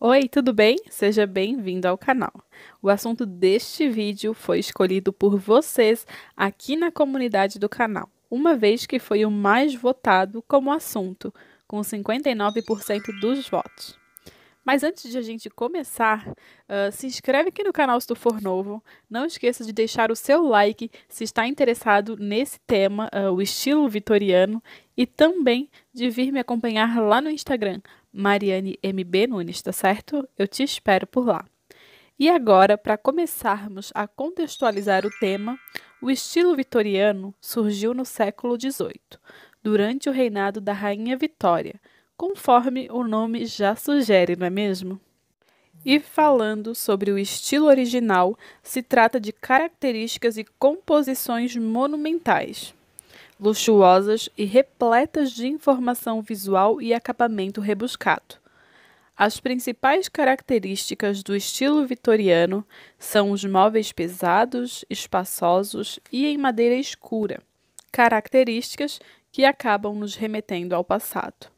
Oi, tudo bem? Seja bem-vindo ao canal. O assunto deste vídeo foi escolhido por vocês aqui na comunidade do canal, uma vez que foi o mais votado como assunto, com 59% dos votos. Mas antes de a gente começar, uh, se inscreve aqui no canal se tu for novo. Não esqueça de deixar o seu like se está interessado nesse tema, uh, o estilo vitoriano, e também de vir me acompanhar lá no Instagram, Mariane Nunes, tá certo? Eu te espero por lá. E agora, para começarmos a contextualizar o tema, o estilo vitoriano surgiu no século XVIII, durante o reinado da Rainha Vitória conforme o nome já sugere, não é mesmo? E falando sobre o estilo original, se trata de características e composições monumentais, luxuosas e repletas de informação visual e acabamento rebuscado. As principais características do estilo vitoriano são os móveis pesados, espaçosos e em madeira escura, características que acabam nos remetendo ao passado.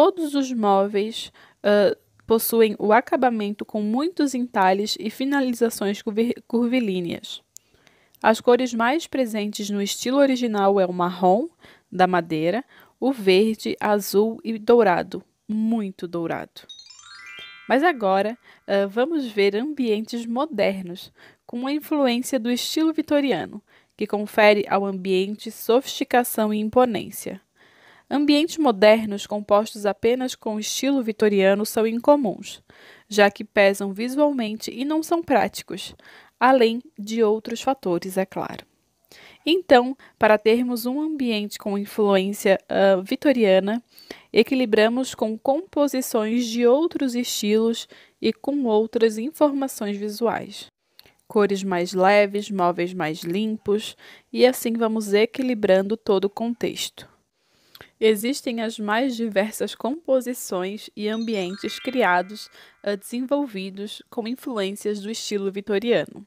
Todos os móveis uh, possuem o acabamento com muitos entalhes e finalizações curvilíneas. As cores mais presentes no estilo original é o marrom, da madeira, o verde, azul e dourado, muito dourado. Mas agora uh, vamos ver ambientes modernos, com a influência do estilo vitoriano, que confere ao ambiente sofisticação e imponência. Ambientes modernos compostos apenas com estilo vitoriano são incomuns, já que pesam visualmente e não são práticos, além de outros fatores, é claro. Então, para termos um ambiente com influência uh, vitoriana, equilibramos com composições de outros estilos e com outras informações visuais. Cores mais leves, móveis mais limpos, e assim vamos equilibrando todo o contexto. Existem as mais diversas composições e ambientes criados, ah, desenvolvidos com influências do estilo vitoriano.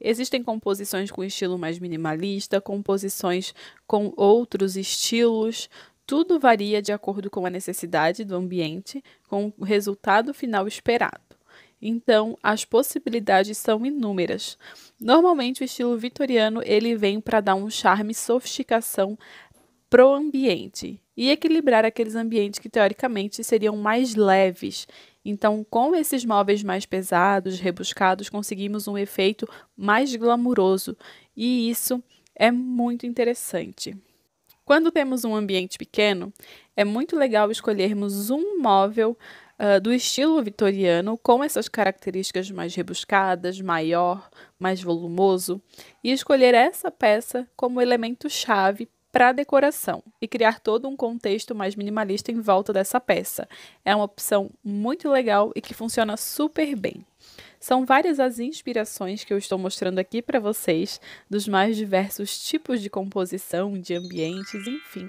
Existem composições com estilo mais minimalista, composições com outros estilos. Tudo varia de acordo com a necessidade do ambiente, com o resultado final esperado. Então, as possibilidades são inúmeras. Normalmente, o estilo vitoriano ele vem para dar um charme, sofisticação, pro ambiente e equilibrar aqueles ambientes que teoricamente seriam mais leves. Então, com esses móveis mais pesados, rebuscados, conseguimos um efeito mais glamuroso e isso é muito interessante. Quando temos um ambiente pequeno, é muito legal escolhermos um móvel uh, do estilo vitoriano com essas características mais rebuscadas, maior, mais volumoso, e escolher essa peça como elemento-chave para decoração e criar todo um contexto mais minimalista em volta dessa peça. É uma opção muito legal e que funciona super bem. São várias as inspirações que eu estou mostrando aqui para vocês, dos mais diversos tipos de composição, de ambientes, enfim.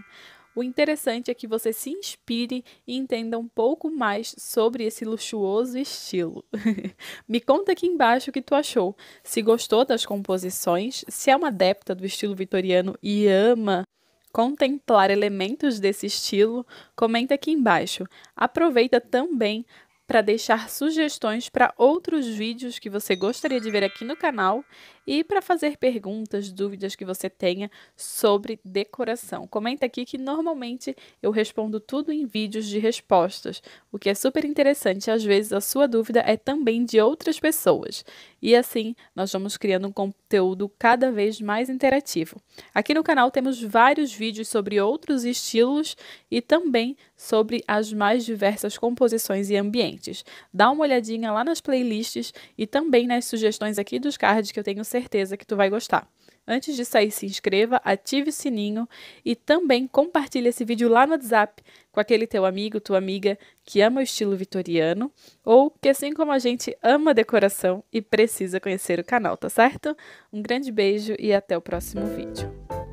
O interessante é que você se inspire e entenda um pouco mais sobre esse luxuoso estilo. Me conta aqui embaixo o que tu achou. Se gostou das composições, se é uma adepta do estilo vitoriano e ama contemplar elementos desse estilo, comenta aqui embaixo. Aproveita também para deixar sugestões para outros vídeos que você gostaria de ver aqui no canal e para fazer perguntas, dúvidas que você tenha sobre decoração. Comenta aqui que normalmente eu respondo tudo em vídeos de respostas, o que é super interessante. Às vezes a sua dúvida é também de outras pessoas. E assim nós vamos criando um conteúdo cada vez mais interativo. Aqui no canal temos vários vídeos sobre outros estilos e também sobre as mais diversas composições e ambientes. Dá uma olhadinha lá nas playlists e também nas sugestões aqui dos cards que eu tenho certeza que tu vai gostar. Antes de sair, se inscreva, ative o sininho e também compartilhe esse vídeo lá no WhatsApp com aquele teu amigo, tua amiga que ama o estilo vitoriano ou que, assim como a gente, ama decoração e precisa conhecer o canal, tá certo? Um grande beijo e até o próximo vídeo.